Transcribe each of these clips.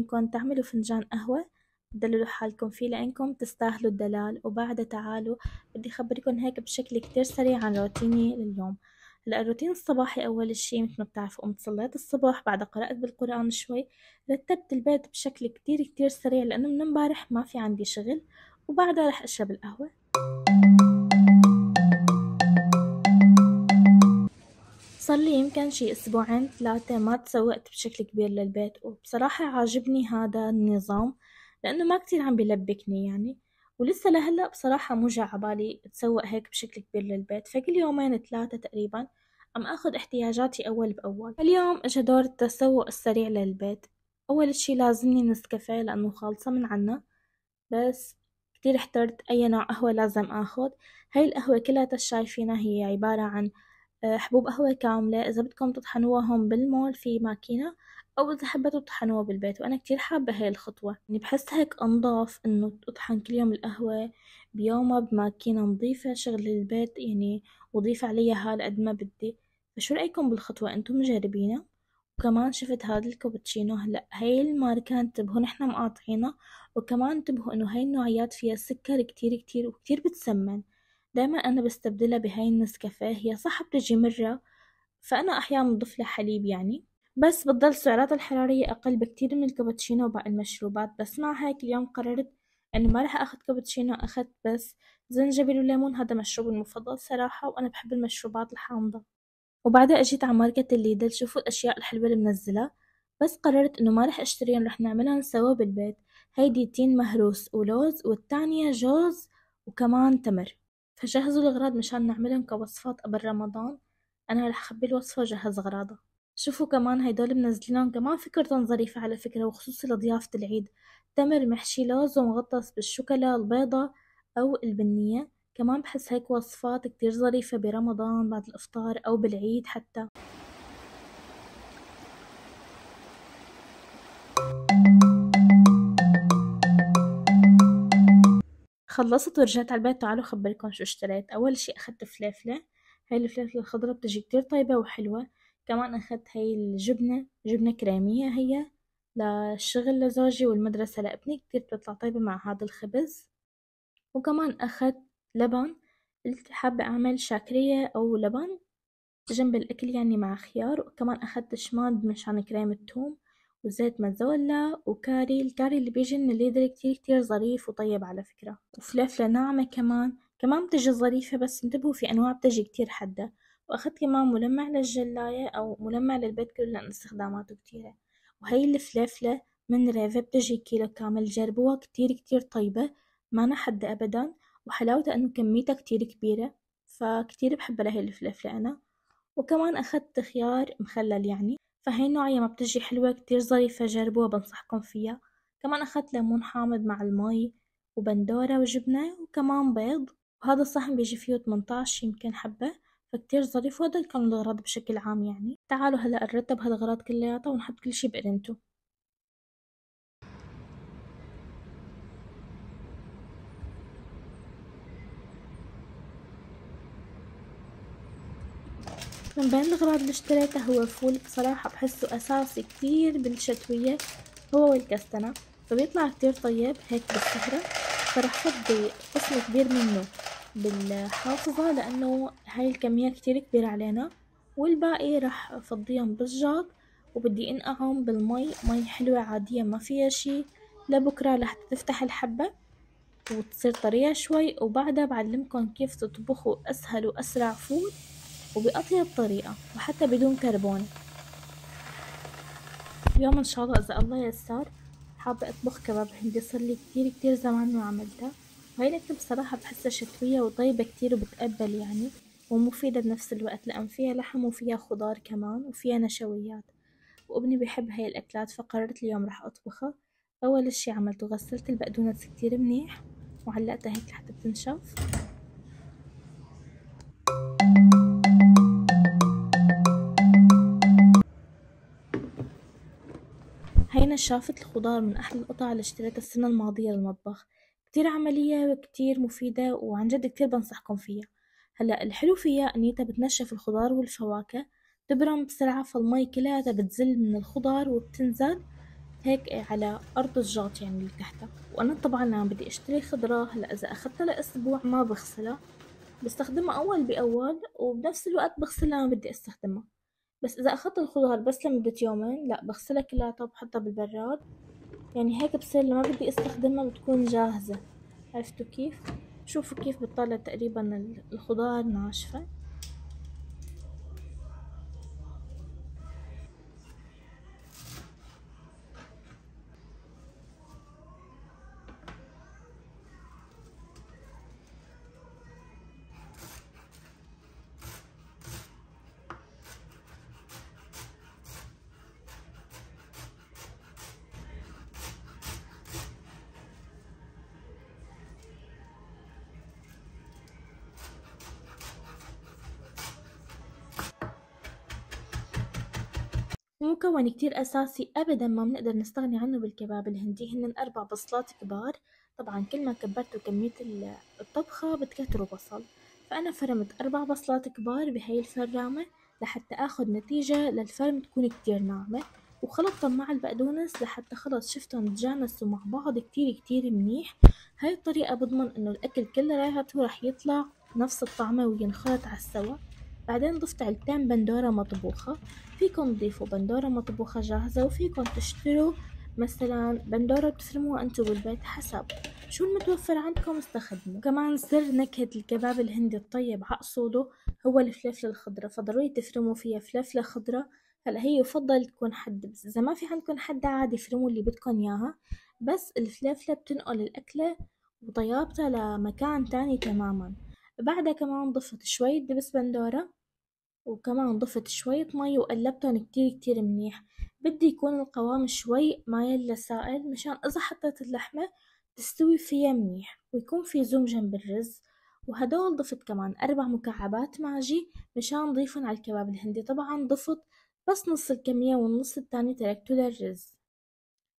منكم تعملوا فنجان قهوة تدللوا حالكم فيه لأنكم تستاهلوا الدلال وبعدها تعالوا بدي أخبركم هيك بشكل كتير سريع عن روتيني لليوم هلا الروتين الصباحي أول شي مثل ما بتعرفوا قمت صليت الصبح بعدها قرأت بالقرآن شوي رتبت البيت بشكل كتير كتير سريع لأنه من امبارح ما في عندي شغل وبعدها رح أشرب القهوة صار لي يمكن شي أسبوعين ثلاثة ما تسوقت بشكل كبير للبيت وبصراحة عاجبني هذا النظام لأنه ما كتير عم بلبكني يعني ولسه لهلأ بصراحة مو جا عبالي أتسوق هيك بشكل كبير للبيت فكل يومين ثلاثة تقريبا عم أخذ احتياجاتي أول بأول اليوم إجا دور التسوق السريع للبيت أول شي لازمني نسكافيه لأنه خالصة من عنا بس كتير احترت أي نوع قهوة لازم آخد هاي القهوة كلها شايفينها هي عبارة عن آه، حبوب قهوة كاملة إذا بدكم تطحنوهم بالمول في ماكينة أو إذا حبيتوا تطحنوها بالبيت وأنا كتير حابة هاي الخطوة يعني بحس هيك أنضاف إنه تطحن كل يوم القهوة بيومها بماكينة نظيفة شغل البيت يعني وضيف عليها قد ما بدي فشو رأيكم بالخطوة أنتم مجربينها وكمان شفت هذا الكابتشينو هلا هاي الماركة انتبهوا نحن مقاطعينها وكمان انتبهوا انه هاي النوعيات فيها سكر كتير كتير وكتير بتسمن دايما أنا بستبدلها بهاي النسكافيه هي صح بتجي مرة فأنا أحيانا بضيف لها حليب يعني بس بتضل سعراتها الحرارية أقل بكتير من الكابتشينو وباقي المشروبات بس مع هيك اليوم قررت أنه ما رح أخد كابتشينو أخذت بس زنجبيل وليمون هذا مشروبي المفضل صراحة وأنا بحب المشروبات الحامضة وبعدها أجيت على ماركة الليدل شوفوا الأشياء الحلوة اللي منزلة بس قررت إنه ما رح أشتريهم رح نعملهم سوا بالبيت هيدي تين مهروس ولوز والتانية جوز وكمان تمر فجهزوا الأغراض مشان نعملهم كوصفات قبل رمضان أنا رح أخبي الوصفة وجهز غراضها شوفوا كمان هيدول منزلينهم كمان فكرة ظريفة على فكرة وخصوصي لضيافة العيد تمر محشي لوز ومغطس بالشوكولا البيضة أو البنية كمان بحس هيك وصفات كتير ظريفة برمضان بعد الإفطار أو بالعيد حتى خلصت ورجعت على البيت تعالوا خبركم شو اشتريت اول شي اخدت فلافلة هاي الفلافلة الخضراء بتجي كتير طيبة وحلوة كمان اخدت هاي الجبنة جبنة كريمية هي للشغل لزوجي والمدرسة لابني كتير بتطلع طيبة مع هذا الخبز وكمان اخدت لبن قلت حابة اعمل شاكرية او لبن جنب الاكل يعني مع خيار وكمان اخدت شماد مشان كريمة التوم وزيت ماتزولا وكاري الكاري اللي بيجي من الليدر كتير كتير ظريف وطيب على فكرة وفلفلة ناعمة كمان كمان بتجي ظريفة بس انتبهوا في أنواع بتجي كتير حادة وأخذت كمان ملمع للجلاية أو ملمع للبيت كله لأن استخداماته كتيرة وهي الفلفلة من ريفا بتجي كيلو كامل جربوها كتير كتير طيبة ما حادة أبدا وحلاوتها أنه كميتها كتير كبيرة فكتير بحبها لهي الفلفلة أنا وكمان أخذت خيار مخلل يعني فهي النوعية ما بتجي حلوة كتير ظريفة جربوها بنصحكم فيها كمان أخدت ليمون حامض مع المي وبندورة وجبنة وكمان بيض وهذا الصحن بيجي فيه 18 يمكن حبة فكتير ظريف وهذا كانوا الغراض بشكل عام يعني تعالوا هلا نرتب هالغراض كلياتها ونحط كل شي بقرنته من بين الغراض اللي اشتريتها هو فول بصراحة بحسه أساسي كتير بالشتوية هو والكستنة فبيطلع كتير طيب هيك بالسهرة فرح فضي قسم كبير منه بالحافظة لأنه هاي الكمية كتير كبيرة علينا والباقي راح أفضيهم بالجاط وبدي انقعهم بالمي مي حلوة عادية ما فيها شي لبكرة لحتى تفتح الحبة وتصير طرية شوي وبعدها بعلمكم كيف تطبخوا أسهل وأسرع فول وبأطيب طريقة وحتى بدون كربون اليوم إن شاء الله إذا الله يسر حابة أطبخ كباب هندي صار لي كتير كتير زمان ما عملتها وهي الأكلة بصراحة بحسها شتوية وطيبة كتير وبتقبل يعني ومفيدة بنفس الوقت لأن فيها لحم وفيها خضار كمان وفيها نشويات وابني بيحب هاي الأكلات فقررت اليوم راح أطبخها أول شي عملته غسلت البقدونس كتير منيح وعلقتها هيك لحتى تنشف أنا شافت الخضار من أحلى القطع اللي اشتريتها السنة الماضية للمطبخ كتير عملية وكتير مفيدة وعن جد كتير بنصحكم فيها هلأ الحلو فيها أنيتها بتنشف الخضار والفواكه تبرم بسرعة فالمي كلها بتزل من الخضار وبتنزل هيك على أرض الجاط يعني اللي تحتها وأنا طبعا لما بدي أشتري خضرة هلأ إذا أخدتها لأسبوع ما بغسلها بستخدمها أول بأول وبنفس الوقت بغسلها بدي أستخدمها بس إذا أخدت الخضار بس لمدة يومين لأ بغسلها كلها وبحطها بالبراد يعني هيك بصير لما بدي استخدمها بتكون جاهزة عرفتوا كيف؟ شوفوا كيف بتطلع تقريبا الخضار ناشفة ومكون كتير أساسي أبدا ما بنقدر نستغني عنه بالكباب الهندي هن أربع بصلات كبار طبعا كل ما كبرتوا كمية الطبخة بتكتروا بصل فأنا فرمت أربع بصلات كبار بهاي الفرامة لحتى آخد نتيجة للفرم تكون كتير ناعمة وخلطتهم مع البقدونس لحتى خلص شفتهم تجانسوا مع بعض كتير كتير منيح هاي الطريقة بضمن انه الأكل كله رايحته رح يطلع نفس الطعمة وينخلط على السوا بعدين ضفت علبتين بندورة مطبوخة فيكم تضيفوا بندورة مطبوخة جاهزة وفيكم تشتروا مثلا بندورة بتفرموها انتو بالبيت حسب شو المتوفر عندكم استخدموا كمان سر نكهة الكباب الهندي الطيب عقصوده هو الفلفلة الخضرة فضروري تفرموا فيها فلفلة خضرة هلا هي يفضل تكون حد بس إذا ما في عندكم حد عادي فرموا اللي بدكم إياها بس الفلفلة بتنقل الأكلة وطيابتها لمكان تاني تماما بعدها كمان ضفت شوية دبس بندورة وكمان ضفت شوية مي وقلبتهم كتير كتير منيح بدي يكون القوام شوي مايل لسائل مشان إذا حطيت اللحمة تستوي فيها منيح ويكون في زوم جنب الرز وهدول ضفت كمان أربع مكعبات ماجي مشان ضيفهم على الكباب الهندي طبعا ضفت بس نص الكمية والنص التاني تركته للرز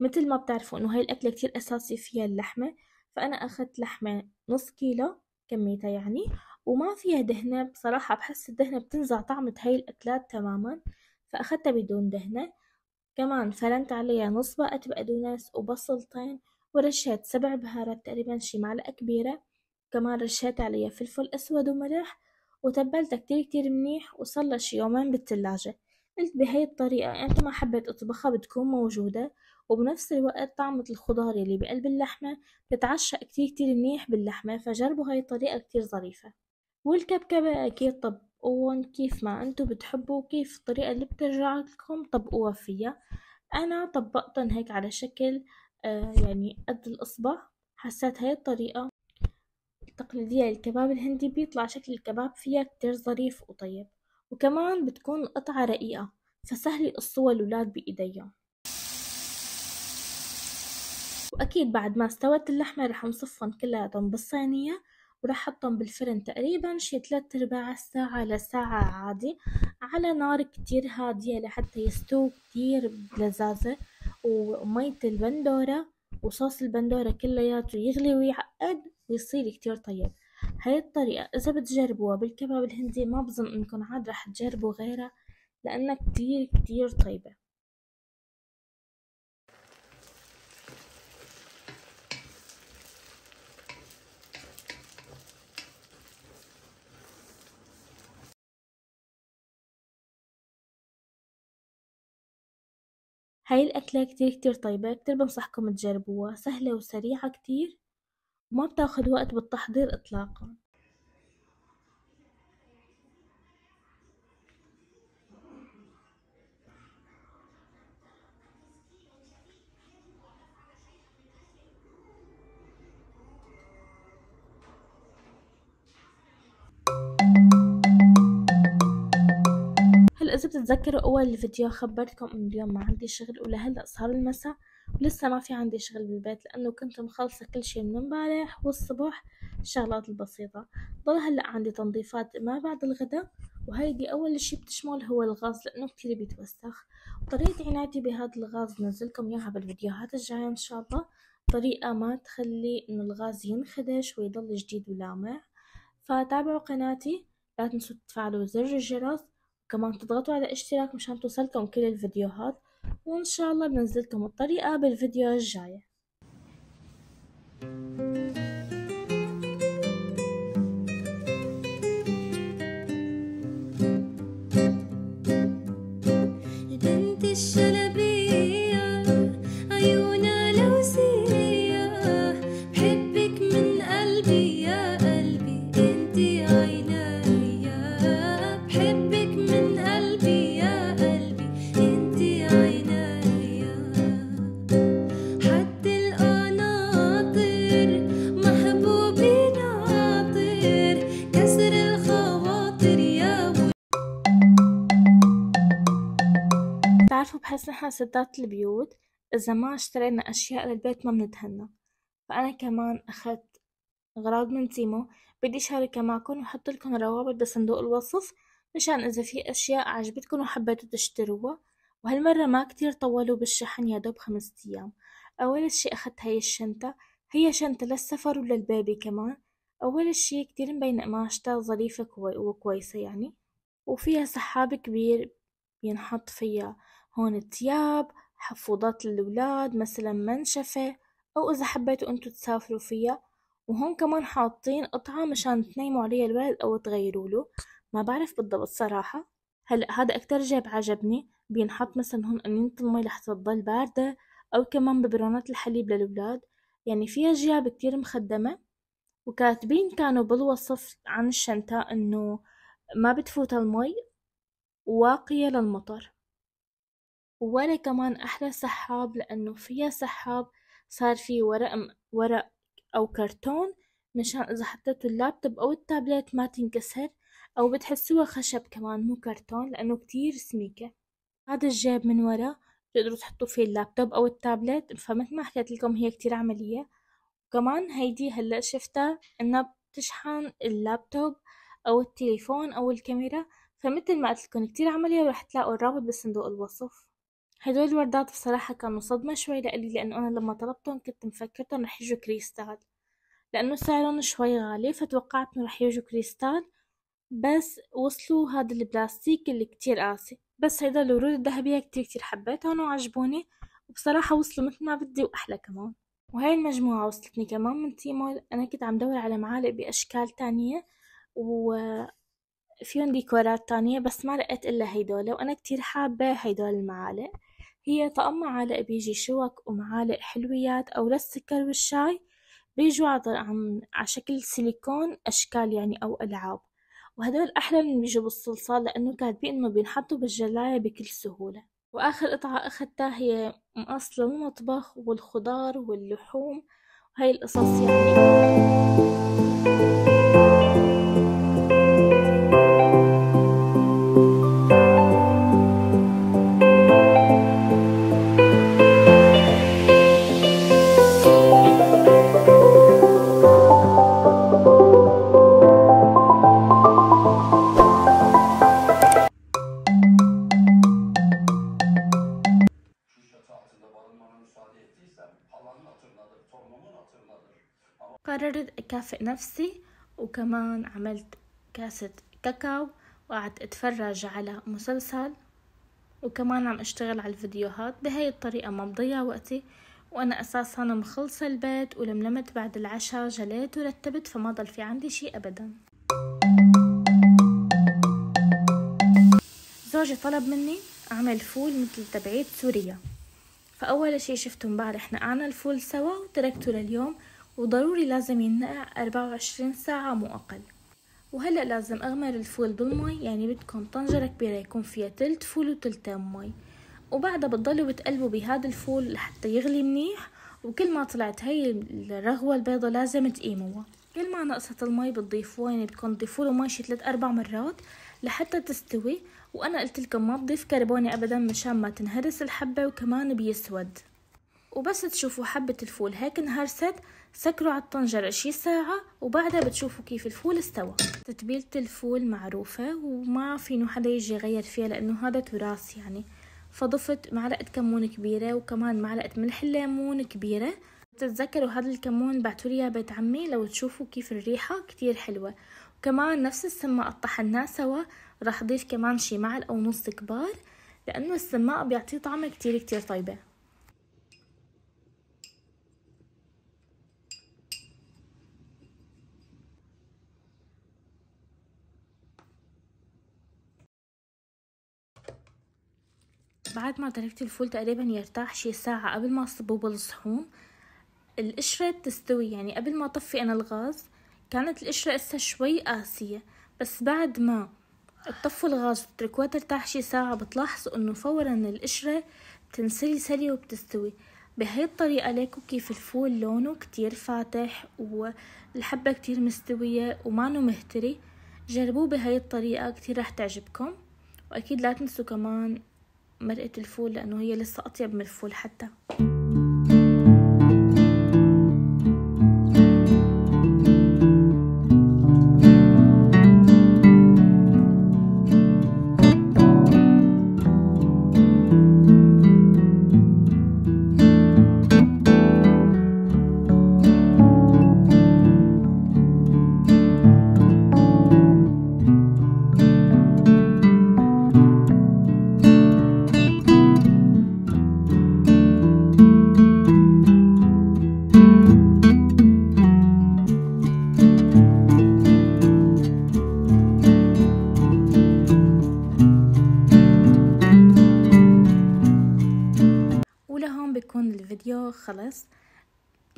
مثل ما بتعرفوا انه هاي الأكلة كتير أساسي فيها اللحمة فأنا أخذت لحمة نص كيلو كميتها يعني وما فيها دهنة بصراحة بحس الدهنة بتنزع طعمة هاي الأكلات تماما فأخذتها بدون دهنة كمان فرنت عليها نص بقة بقدونس وبصلتين ورشيت سبع بهارات تقريبا شي معلقة كبيرة كمان رشيت عليها فلفل أسود وملح وتبلتها كتير كتير منيح وصلى شي يومين بالتلاجة قلت بهاي الطريقة انت يعني ما حبيت اطبخها بتكون موجودة وبنفس الوقت طعمة الخضار اللي بقلب اللحمة بتعشق كتير كتير منيح باللحمة فجربوا هاي الطريقة كتير ظريفة والكبكبة أكيد طبقوهم كيف ما أنتو بتحبوا كيف الطريقة اللي بترجع لكم طبقوها فيها أنا طبقتهم هيك على شكل آه يعني قد الإصبع حسيت هاي الطريقة التقليدية للكباب الهندي بيطلع شكل الكباب فيها كتير ظريف وطيب وكمان بتكون القطعة رقيقة فسهل يقصوها الولاد بإيديهم وأكيد بعد ما استوت اللحمة رح نصفهم كلياتهم بالصينية وراح احطهم بالفرن تقريبا شي تلات ارباع ساعه لساعة عادي على نار كتير هادية لحتى يستووا كتير بلذاذة ومية البندورة وصوص البندورة كلياته يغلي ويعقد ويصير كتير طيب هاي الطريقة إذا بتجربوها بالكباب الهندي ما بظن إنكم عاد رح تجربوا غيرها لأنها كتير كتير طيبة هاي الأكلة كتير كتير طيبة كتير بنصحكم تجربوها سهلة وسريعة كتير وما بتاخد وقت بالتحضير إطلاقا دول اذا بتتذكروا اول فيديو خبرتكم انه اليوم ما عندي شغل ولهلا صار المساء ولسه ما في عندي شغل بالبيت لانه كنت مخلصه كل شيء من امبارح والصبح الشغلات البسيطه ضل هلا عندي تنظيفات ما بعد الغداء وهيدي اول شيء بتشمل هو الغاز لانه كتير بيتوسخ طريقه عنايتي بهذا الغاز بنزلكم اياها بالفيديوهات الجايه ان شاء الله طريقه ما تخلي انه الغاز ينخدش ويضل جديد ولامع فتابعوا قناتي لا تنسوا تفعلوا زر الجرس كمان تضغطوا على اشتراك مشان توصلكم كل الفيديوهات وان شاء الله بنزلكم الطريقة بالفيديو الجاي البنت الشلال خصوصا ستات البيوت إذا ما اشترينا أشياء للبيت ما منتهنى فأنا كمان أخذت أغراض من تيمو بدي معكم معكن وأحطلكن روابط بصندوق الوصف مشان إذا في أشياء عجبتكن وحبيتوا تشتروها وهالمرة ما كتير طولوا بالشحن يا دوب خمسة أيام أول شي أخذت هاي الشنطة هي شنطة للسفر وللبيبي كمان أول شي كتير مبينة قماشتها ظريفة وكويسة يعني وفيها سحاب كبير بينحط فيها هون التياب حفوضات للولاد مثلا منشفة أو إذا حبيتوا أنتوا تسافروا فيها وهون كمان حاطين قطعة مشان تنيموا عليها الولد أو تغيروا له ما بعرف بالضبط صراحة هلا هذا أكتر جيب عجبني بينحط مثلا هون قنينة المي لحتى تضل باردة أو كمان ببرونات الحليب للولاد يعني فيها جياب كتير مخدمة وكاتبين كانوا بالوصف عن الشنطة إنه ما بتفوت المي واقية للمطر وورا كمان أحلى سحاب لأنه فيها سحاب صار فيه ورق ورق أو كرتون مشان إذا حطيتوا اللابتوب أو التابلت ما تنكسر أو بتحسوها خشب كمان مو كرتون لأنه كتير سميكة هذا الجيب من ورا بتقدروا تحطوا فيه اللابتوب أو التابلت فمثل ما حكيت لكم هي كتير عملية وكمان هيدي هلأ شفتها إنها بتشحن اللابتوب أو التليفون أو الكاميرا فمثل ما قلت لكم كتير عملية ورح تلاقوا الرابط بصندوق الوصف هدول الوردات بصراحة كانوا صدمة شوي لإلي لأنه أنا لما طلبتهم كنت مفكرتهم رح يجوا كريستال لأنه سعرهم شوي غالي فتوقعت إنه رح يجوا كريستال بس وصلوا هذا البلاستيك اللي كتير قاسي بس هيدا الورود الذهبية كتير كتير حبيتهم وعجبوني وبصراحة وصلوا مثل ما بدي وأحلى كمان وهاي المجموعة وصلتني كمان من تيمول أنا كنت عم دور على معالق بأشكال تانية فيهم ديكورات تانية بس ما لقيت إلا هيدول وأنا كتير حابة هيدول المعالق هي طقم معالق بيجي شوك ومعالق حلويات أو للسكر والشاي بيجوا على عشكل سيليكون أشكال يعني أو ألعاب وهدول أحلى من بيجوا بالصلصال لأنه كاتبين إنه بينحطوا بالجلاية بكل سهولة وآخر قطعة أخذتها هي مقص للمطبخ والخضار واللحوم وهي القصص يعني أكافئ نفسي وكمان عملت كاسة كاكاو وقعدت أتفرج على مسلسل وكمان عم أشتغل على الفيديوهات بهاي الطريقة ما بضيع وقتي وأنا أساسا مخلصة البيت ولملمت بعد العشاء جليت ورتبت فما ضل في عندي شي أبدا زوجي طلب مني أعمل فول مثل تبعيت سوريا فأول شي شفته امبارح نقعنا الفول سوا وتركته لليوم وضروري لازم ينقع أربعة وعشرين ساعة مو أقل وهلأ لازم أغمر الفول بالمي يعني بدكم طنجرة كبيرة يكون فيها تلت فول وتلتين مي وبعدها بتضلوا بتقلبوا بهذا الفول لحتى يغلي منيح وكل ما طلعت هي الرغوة البيضة لازم تقيموها كل ما نقصت المي بتضيفوها يعني بدكم تضيفوا له مي شي ثلاث أربع مرات لحتى تستوي وأنا قلت لكم ما تضيف كربوني أبدا مشان ما تنهرس الحبة وكمان بيسود وبس تشوفوا حبة الفول هيك انهرست سكروا على الطنجرة شي ساعة وبعدها بتشوفوا كيف الفول استوى تتبيلة الفول معروفة وما فينو حدا يجي يغير فيها لأنه هذا تراث يعني فضفت معلقة كمون كبيرة وكمان معلقة ملح الليمون كبيرة تتذكروا هذا الكمون بعتولي بيت عمي لو تشوفوا كيف الريحة كتير حلوة وكمان نفس السماء طحناه سوا راح اضيف كمان شي معلقة ونص كبار لأنه السماء بيعطي طعمة كتير كتير طيبة بعد ما تركت الفول تقريبا يرتاح شي ساعة قبل ما أصبه بالصحون القشرة تستوي يعني قبل ما طفي أنا الغاز كانت القشرة إسا شوي قاسية بس بعد ما تطفوا الغاز وتتركوها ترتاح شي ساعة بتلاحظوا إنه فورا القشرة بتنسلي وبتستوي بهي الطريقة لكم كيف الفول لونه كتير فاتح والحبة كتير مستوية ومانو مهتري جربوه بهاي الطريقة كتير رح تعجبكم وأكيد لا تنسوا كمان مرقة الفول لأنه هي لسه أطيب من الفول حتى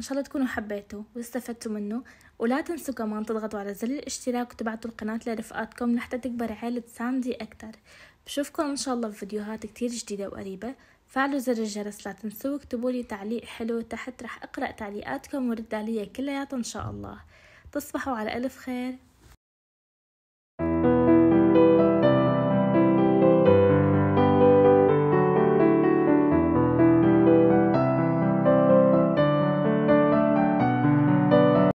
إن شاء الله تكونوا حبيتوا واستفدتوا منه ولا تنسوا كمان تضغطوا على زر الاشتراك وتبعتوا القناة لرفقاتكم لحتى تكبر عائلة ساندي أكتر بشوفكم إن شاء الله في فيديوهات كتير جديدة وقريبة فعلوا زر الجرس لا تنسوا اكتبوا لي تعليق حلو تحت رح أقرأ تعليقاتكم وأرد عليها كلياتها إن شاء الله تصبحوا على ألف خير